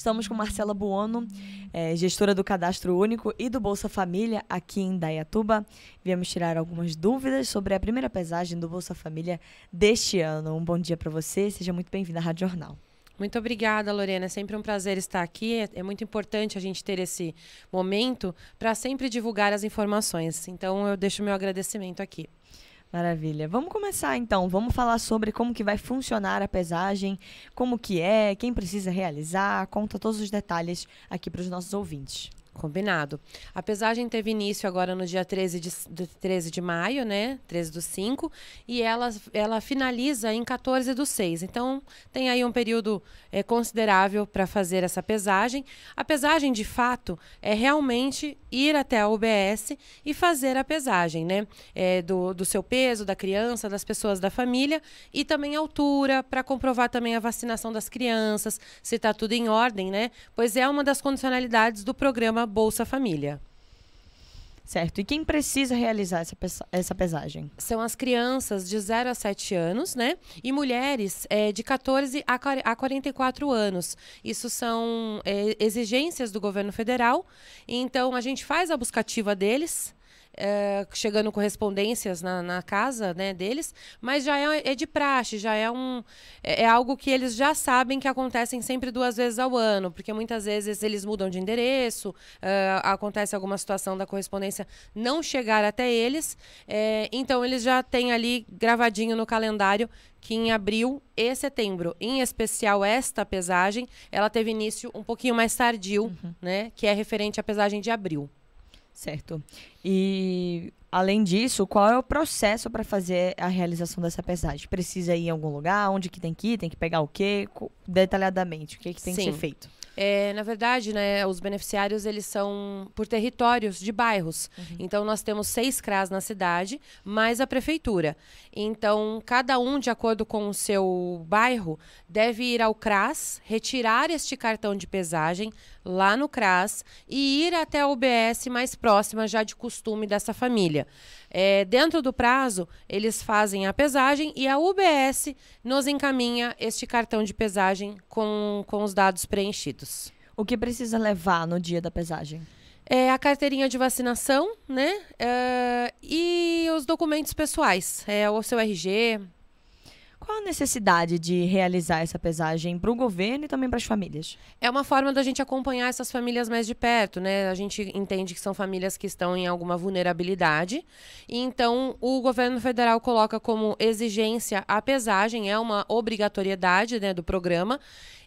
Estamos com Marcela Buono, é, gestora do Cadastro Único e do Bolsa Família aqui em Dayatuba. Viemos tirar algumas dúvidas sobre a primeira pesagem do Bolsa Família deste ano. Um bom dia para você, seja muito bem-vinda à Rádio Jornal. Muito obrigada, Lorena. É sempre um prazer estar aqui. É, é muito importante a gente ter esse momento para sempre divulgar as informações. Então, eu deixo meu agradecimento aqui. Maravilha. Vamos começar então. Vamos falar sobre como que vai funcionar a pesagem, como que é, quem precisa realizar, conta todos os detalhes aqui para os nossos ouvintes. Combinado. A pesagem teve início agora no dia 13 de, de, 13 de maio, né? 13 do 5, e ela, ela finaliza em 14 do 6. Então, tem aí um período é, considerável para fazer essa pesagem. A pesagem, de fato, é realmente ir até a UBS e fazer a pesagem, né? É, do, do seu peso, da criança, das pessoas da família e também altura, para comprovar também a vacinação das crianças, se está tudo em ordem, né? Pois é uma das condicionalidades do programa programa Bolsa Família. Certo. E quem precisa realizar essa, essa pesagem? São as crianças de 0 a 7 anos, né? E mulheres é, de 14 a 44 anos. Isso são é, exigências do governo federal. Então, a gente faz a buscativa deles é, chegando correspondências na, na, casa né, deles, mas já é, é, de praxe, já é um é, é algo que eles já sabem que acontecem sempre duas vezes ao ano, porque muitas vezes eles mudam de endereço, eh, acontece alguma situação da correspondência não chegar até eles, eh, então eles já têm ali gravadinho no calendário que em abril e setembro, em especial esta pesagem, ela teve início um pouquinho mais tardio, uhum. né, que é referente à pesagem de abril. Certo. E além disso, qual é o processo para fazer a realização dessa pesagem? Precisa ir em algum lugar? Onde que tem que ir? Tem que pegar o quê? Detalhadamente, o que, que tem Sim. que ser feito? É, na verdade, né, os beneficiários eles são por territórios de bairros. Uhum. Então nós temos seis CRAS na cidade, mais a prefeitura. Então cada um, de acordo com o seu bairro, deve ir ao CRAS, retirar este cartão de pesagem lá no CRAS e ir até a UBS mais próxima, já de costume dessa família. É, dentro do prazo, eles fazem a pesagem e a UBS nos encaminha este cartão de pesagem com, com os dados preenchidos. O que precisa levar no dia da pesagem? É a carteirinha de vacinação, né? É, e os documentos pessoais. É o seu RG, qual a necessidade de realizar essa pesagem para o governo e também para as famílias? É uma forma da gente acompanhar essas famílias mais de perto, né? A gente entende que são famílias que estão em alguma vulnerabilidade. E então, o governo federal coloca como exigência a pesagem, é uma obrigatoriedade né, do programa.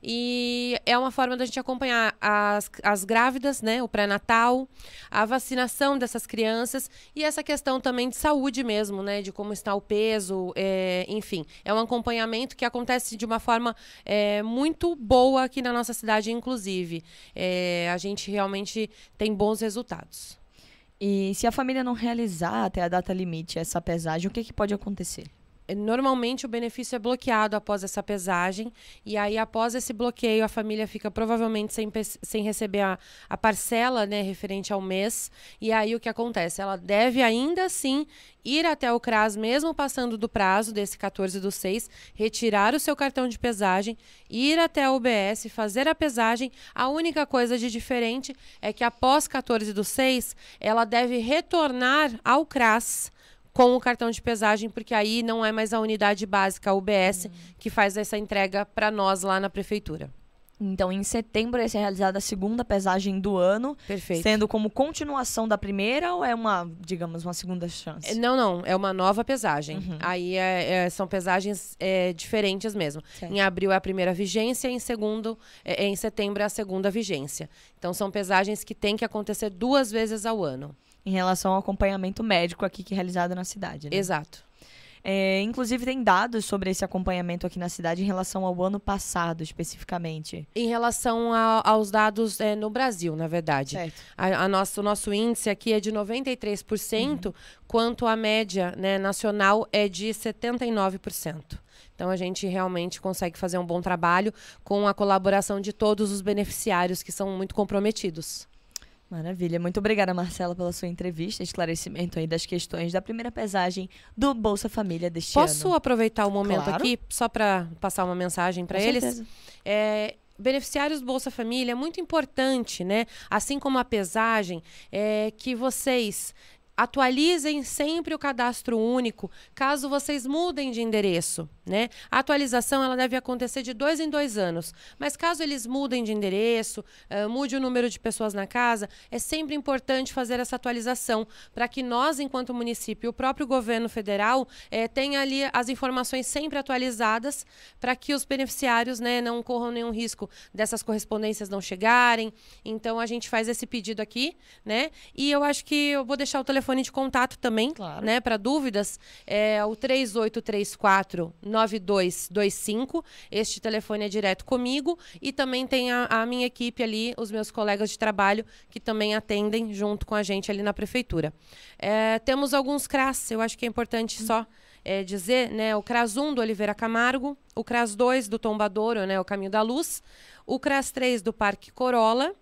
E é uma forma da gente acompanhar as, as grávidas, né, o pré-natal, a vacinação dessas crianças e essa questão também de saúde mesmo, né, de como está o peso, é, enfim. É uma acompanhamento que acontece de uma forma é, muito boa aqui na nossa cidade, inclusive. É, a gente realmente tem bons resultados. E se a família não realizar até a data limite essa pesagem, o que, que pode acontecer? Eh, normalmente o benefício é bloqueado após essa pesagem e aí após esse bloqueio a família fica provavelmente sem, sem receber a, a parcela né, referente ao mês e aí o que acontece ela deve ainda assim ir até o CRAS mesmo passando do prazo desse 14 do 6 retirar o seu cartão de pesagem ir até o UBS fazer a pesagem a única coisa de diferente é que após 14 do 6 ela deve retornar ao CRAS com o cartão de pesagem, porque aí não é mais a unidade básica, a UBS, uhum. que faz essa entrega para nós lá na prefeitura. Então, em setembro vai ser é realizada a segunda pesagem do ano, Perfeito. sendo como continuação da primeira ou é uma, digamos, uma segunda chance? É, não, não, é uma nova pesagem. Uhum. Aí é, é, são pesagens é, diferentes mesmo. Certo. Em abril é a primeira vigência, em segundo, é, em setembro é a segunda vigência. Então, são pesagens que têm que acontecer duas vezes ao ano. Em relação ao acompanhamento médico aqui que é realizado na cidade. Né? Exato. É, inclusive, tem dados sobre esse acompanhamento aqui na cidade em relação ao ano passado, especificamente. Em relação a, aos dados é, no Brasil, na verdade. A, a, nosso, o nosso índice aqui é de 93%, uhum. quanto a média né, nacional é de 79%. Então a gente realmente consegue fazer um bom trabalho com a colaboração de todos os beneficiários que são muito comprometidos. Maravilha. Muito obrigada, Marcela, pela sua entrevista, esclarecimento aí das questões da primeira pesagem do Bolsa Família deste Posso ano. Posso aproveitar o momento claro. aqui só para passar uma mensagem para eles? É, beneficiários do Bolsa Família, é muito importante, né? Assim como a pesagem, é, que vocês Atualizem sempre o cadastro único, caso vocês mudem de endereço, né? A atualização ela deve acontecer de dois em dois anos, mas caso eles mudem de endereço, uh, mude o número de pessoas na casa, é sempre importante fazer essa atualização para que nós, enquanto município, o próprio governo federal eh, tenha ali as informações sempre atualizadas para que os beneficiários, né, não corram nenhum risco dessas correspondências não chegarem. Então a gente faz esse pedido aqui, né? E eu acho que eu vou deixar o telefone telefone de contato também, claro. né? Para dúvidas, é o 3834-9225. Este telefone é direto comigo. E também tem a, a, minha equipe ali, os meus colegas de trabalho, que também atendem junto com a gente ali na prefeitura. É, temos alguns CRAS, eu acho que é importante hum. só. É, dizer, né, o CRAS 1 do Oliveira Camargo, o CRAS 2 do Tombadouro, né, o Caminho da Luz, o CRAS 3 do Parque Corolla,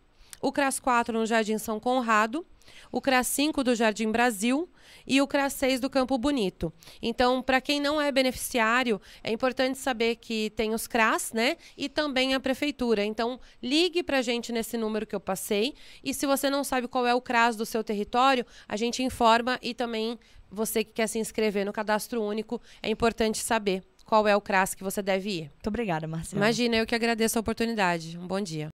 o CRAS 4 no é Jardim São Conrado, o CRAS 5 do Jardim Brasil e o CRAS 6 do Campo Bonito. Então, para quem não é beneficiário, é importante saber que tem os CRAS, né? E também a prefeitura. Então, ligue para a gente nesse número que eu passei. E se você não sabe qual é o CRAS do seu território, a gente informa e também você que quer se inscrever no cadastro único, é importante saber qual é o CRAS que você deve ir. Muito obrigada, Marcela. Imagina, eu que agradeço a oportunidade. Um bom dia.